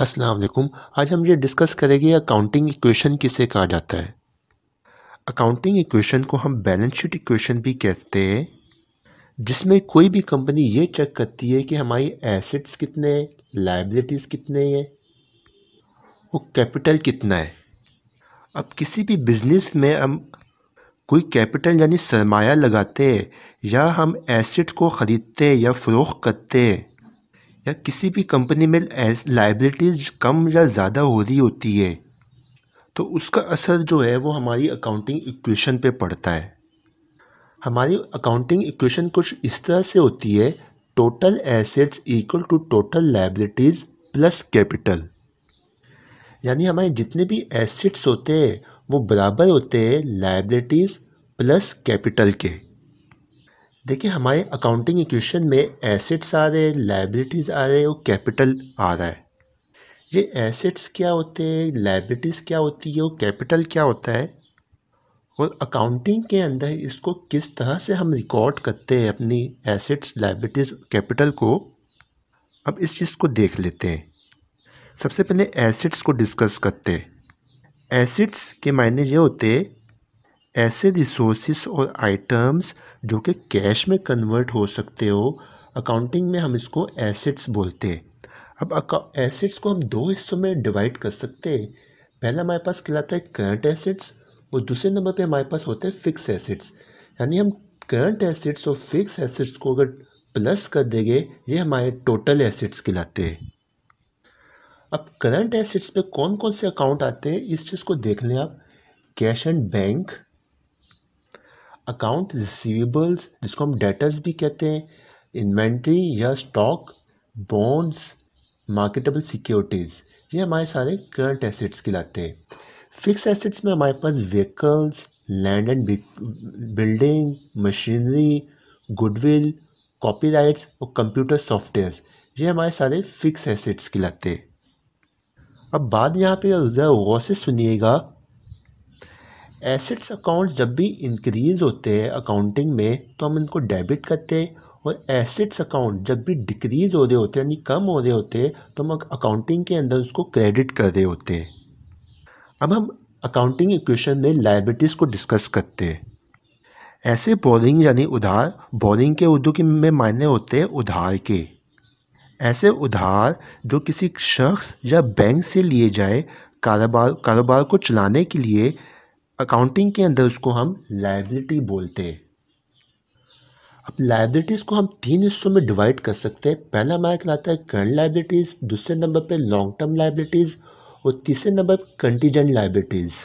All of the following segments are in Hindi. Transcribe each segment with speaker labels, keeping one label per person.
Speaker 1: अस्सलाम वालेकुम आज हम ये डिस्कस करेंगे अकाउंटिंग इक्वेशन किसे कहा जाता है अकाउंटिंग इक्वेशन को हम बैलेंस शीट इक्वेशन भी कहते हैं जिसमें कोई भी कंपनी ये चेक करती है कि हमारी एसेट्स कितने हैं लाइबिलिटीज़ कितने हैं वो कैपिटल कितना है अब किसी भी बिज़नेस में हम कोई कैपिटल यानी सरमाया लगाते हैं या हम एसेट को ख़रीदते हैं या फ़रोख करते हैं या किसी भी कंपनी में लाइबिलिटीज़ कम या ज़्यादा हो रही होती है तो उसका असर जो है वो हमारी अकाउंटिंग इक्वेशन पे पड़ता है हमारी अकाउंटिंग इक्वेशन कुछ इस तरह से होती है total assets equal to total liabilities plus capital यानी हमारे जितने भी एसेट्स होते हैं वो बराबर होते हैं लाइबिलिटीज़ प्लस कैपिटल के देखिए हमारे अकाउंटिंग इक्वेशन में एसेट्स आ रहे हैं लाइबिलिटीज़ आ रहे हैं और कैपिटल आ रहा है ये एसेट्स क्या होते हैं लाइबिलिटीज़ क्या होती है और कैपिटल क्या होता है और अकाउंटिंग के अंदर इसको किस तरह से हम रिकॉर्ड करते हैं अपनी एसेट्स लाइबिलिटीज़ कैपिटल को अब इस चीज़ को देख लेते हैं सबसे पहले एसेट्स को डिस्कस करते हैं एसेट्स के मायने ये होते हैं ऐसे रिसोर्सिस और आइटम्स जो कि कैश में कन्वर्ट हो सकते हो अकाउंटिंग में हम इसको एसेट्स बोलते हैं अब एसेट्स को हम दो हिस्सों में डिवाइड कर सकते हैं पहला हमारे पास कहलाता है करंट एसेट्स और दूसरे नंबर पे हमारे पास होते हैं फिक्स एसेट्स यानी हम करंट एसेट्स और फिक्स एसेट्स को अगर प्लस कर देंगे ये हमारे टोटल एसेट्स कहलाते हैं अब करंट एसेट्स पे कौन कौन से अकाउंट आते हैं इस चीज़ को देख लें आप cash and bank account receivables जिसको हम डेटर्स भी कहते हैं इन्वेंट्री या स्टॉक बॉन्ड्स मार्केटेबल सिक्योरिटीज़ ये हमारे सारे करंट एसेट्स कहलाते हैं फिक्स एसेट्स में हमारे पास vehicles land and building machinery goodwill copyrights और कंप्यूटर सॉफ्टवेयर ये हमारे सारे फिक्स एसेट्स कहलाते हैं अब बाद यहाँ पे ज़रा गौर से सुनिएगा एसेट्स अकाउंट जब भी इंक्रीज़ होते हैं अकाउंटिंग में तो हम इनको डेबिट करते हैं और एसेट्स अकाउंट जब भी डिक्रीज़ हो रहे होते हैं यानी कम हो रहे होते हैं तो हम अकाउंटिंग के अंदर उसको क्रेडिट कर रहे होते हैं अब हम अकाउंटिंग इक्वेशन में लाइबिलिटीज़ को डिस्कस करते हैं ऐसे बोरिंग यानी उधार बोरिंग के उर्दू के में मायने होते हैं उधार के ऐसे उधार जो किसी शख्स या बैंक से लिए जाए कारोबार कारोबार को चलाने के लिए अकाउंटिंग के अंदर उसको हम लाइबिलिटी बोलते हैं अब लाइबिलिटीज़ को हम तीन हिस्सों में डिवाइड कर सकते हैं पहला हमारा कहलाता है करंट लाइबिलिटीज़ दूसरे नंबर पे लॉन्ग टर्म लाइबिलिटीज़ और तीसरे number contingent liabilities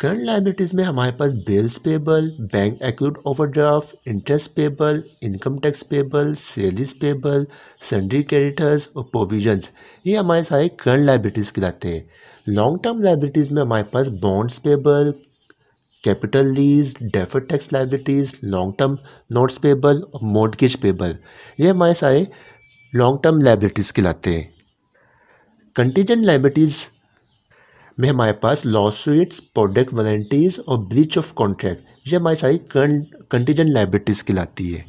Speaker 1: current liabilities में हमारे पास bills payable bank acute overdraft interest payable income tax payable sales payable sundry creditors और प्रोविजंस ये हमारे सारे करंट लाइबिलिटीज़ कहलाते हैं लॉन्ग टर्म लाइबिलिटीज़ में हमारे पास bonds payable capital lease defer tax liabilities long term notes payable और मोडगेज पेबल ये हमारे सारे लॉन्ग टर्म लाइबिलिटीज़ कहलाते हैं कंटीजेंट लाइबिलिटीज़ में हमारे पास लॉ सुइट्स प्रोडक्ट वारंटीज़ और ब्रीच ऑफ कॉन्ट्रैक्ट ये हमारी सारी करंट कंटीजेंट लाइब्रिटीज़ कहलाती है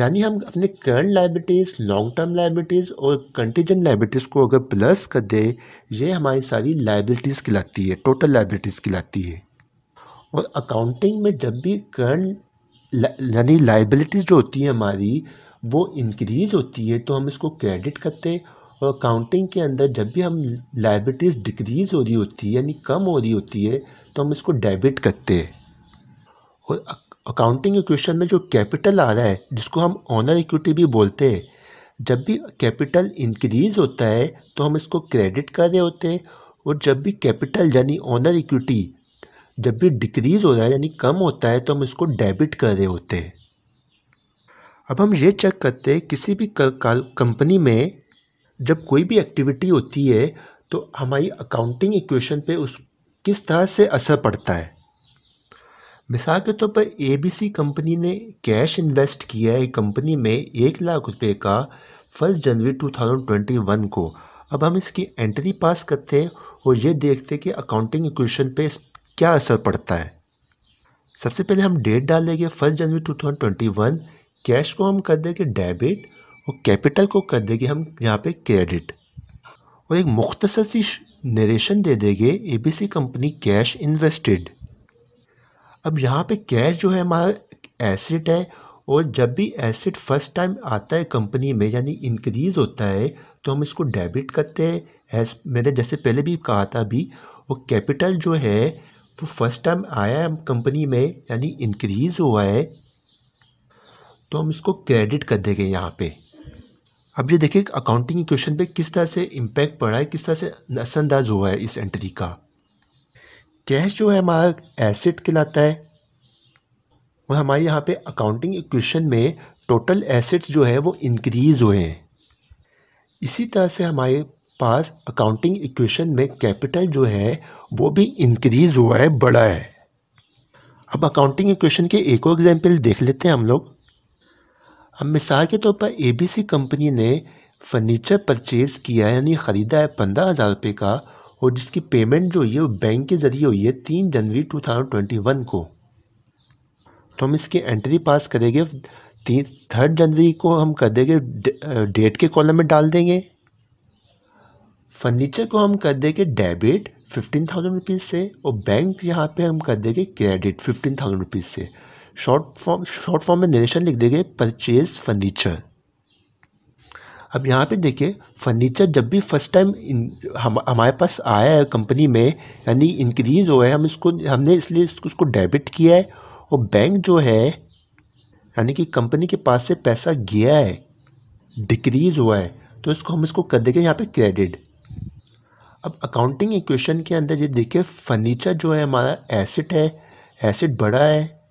Speaker 1: यानी हम अपने current liabilities long term liabilities और कंटीजेंट लाइब्रिटीज़ को अगर प्लस कर दें ये हमारी सारी लाइब्रिटीज़ कहलाती है टोटल लाइब्रिटीज़ कहलाती है और अकाउंटिंग में जब भी करंट यानी लाइबिलिटीज़ जो होती है हमारी वो इंक्रीज़ होती है तो हम इसको क्रेडिट करते हैं और काउंटिंग के अंदर जब भी हम लाइबिलिटीज़ डिक्रीज़ हो रही होती है यानी कम हो रही होती है तो हम इसको डेबिट करते हैं और अकाउंटिंग इक्वेशन में जो कैपिटल आ रहा है जिसको हम ऑनर इक्विटी भी बोलते हैं जब भी कैपिटल इंक्रीज़ होता है तो हम इसको क्रेडिट कर रहे होते हैं और जब भी कैपिटल यानी ऑनर इक्विटी जब भी डिक्रीज़ हो रहा है यानी कम होता है तो हम इसको डेबिट कर रहे होते हैं अब हम ये चेक करते हैं किसी भी कंपनी में जब कोई भी एक्टिविटी होती है तो हमारी अकाउंटिंग इक्वेशन पे उस किस तरह से असर पड़ता है मिसाल के तौर पर एबीसी कंपनी ने कैश इन्वेस्ट किया है कंपनी में एक लाख रुपए का फर्स्ट जनवरी 2021 को अब हम इसकी एंट्री पास करते हैं और ये देखते हैं कि अकाउंटिंग इक्वेशन पे क्या असर पड़ता है सबसे पहले हम डेट डालेंगे फर्स्ट जनवरी 2021 कैश को हम कर देंगे डेबिट और कैपिटल को कर देंगे हम यहाँ पे क्रेडिट और एक मुख्तसर सी नरेशन दे देंगे एबीसी कंपनी कैश इन्वेस्टेड अब यहाँ पे कैश जो है हमारा एसिड है और जब भी एसिड फर्स्ट टाइम आता है कंपनी में यानी इंक्रीज़ होता है तो हम इसको डेबिट करते हैं एस मैंने जैसे पहले भी कहा था अभी वो कैपिटल जो है वो फर्स्ट टाइम आया है कंपनी में यानी इंक्रीज़ हुआ है तो हम इसको क्रेडिट कर देंगे यहाँ पे अब ये देखिए अकाउंटिंग इक्वेशन पे किस तरह से इम्पैक्ट पड़ा है किस तरह से नसअंदाज हुआ है इस एंट्री का कैश जो है हमारा एसेट कहलाता है और हमारे यहाँ पे अकाउंटिंग इक्वेशन में टोटल एसेट्स जो है वो इंक्रीज़ हुए हैं इसी तरह से हमारे पास अकाउंटिंग इक्वेशन में कैपिटल जो है वो भी इंक्रीज़ हुआ है बड़ा है अब अकाउंटिंग इक्वेशन के एक और एग्जाम्पल देख लेते हैं हम लोग अब मिसाल के तौर पर एबीसी कंपनी ने फर्नीचर परचेज़ किया यानी ख़रीदा है पंद्रह हज़ार रुपये का और जिसकी पेमेंट जो हुई है वो बैंक के ज़रिए हुई है तीन जनवरी टू थाउजेंड ट्वेंटी वन को तो हम इसकी एंट्री पास करेंगे तीन थर्ड जनवरी को हम कर देंगे डेट के कॉलम में डाल देंगे फर्नीचर को हम कर देंगे डेबिट फिफ्टीन थाउजेंड रुपीज़ से और बैंक यहाँ पे हम कर देंगे क्रेडिट फिफ्टीन थाउजेंड रुपीज़ से शॉर्ट फॉर्म शॉर्ट फॉर्म में निरेशन लिख देंगे परचेज फर्नीचर अब यहाँ पे देखिए फर्नीचर जब भी फर्स्ट टाइम हम हमारे पास आया है कंपनी में यानी इंक्रीज़ हुआ है हम इसको हमने इसलिए इसको, उसको डेबिट किया है और बैंक जो है यानी कि कंपनी के पास से पैसा गया है डिक्रीज़ हुआ है तो इसको हम इसको कर देंगे यहाँ पे क्रेडिट अब अकाउंटिंग इक्वेशन के अंदर ये देखिए फर्नीचर जो है हमारा एसिट है एसिड बढ़ा है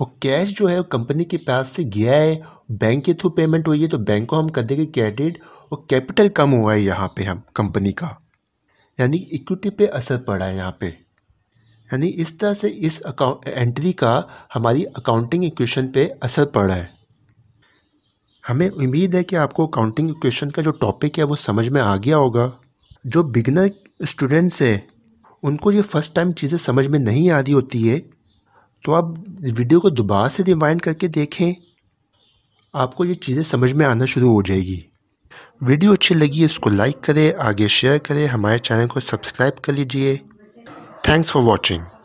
Speaker 1: और कैश जो है वो कंपनी के पास से गया है बैंक के थ्रू पेमेंट हुई है तो बैंक को हम कर देंगे क्रेडिट और कैपिटल कम हुआ है यहाँ पे हम कंपनी का यानी इक्विटी पे असर पड़ा है यहाँ पे यानी इस तरह से इस अकाउंट एंट्री का हमारी अकाउंटिंग इक्वेशन पे असर पड़ा है हमें उम्मीद है कि आपको अकाउंटिंग इक्वेशन का जो टॉपिक है वो समझ में आ गया होगा जो बिगनर स्टूडेंट्स हैं उनको ये फ़र्स्ट टाइम चीज़ें समझ में नहीं आ रही होती है तो आप वीडियो को दोबारा से रिवाइंड करके देखें आपको ये चीज़ें समझ में आना शुरू हो जाएगी वीडियो अच्छी लगी उसको लाइक करें आगे शेयर करें हमारे चैनल को सब्सक्राइब कर लीजिए थैंक्स फॉर वॉचिंग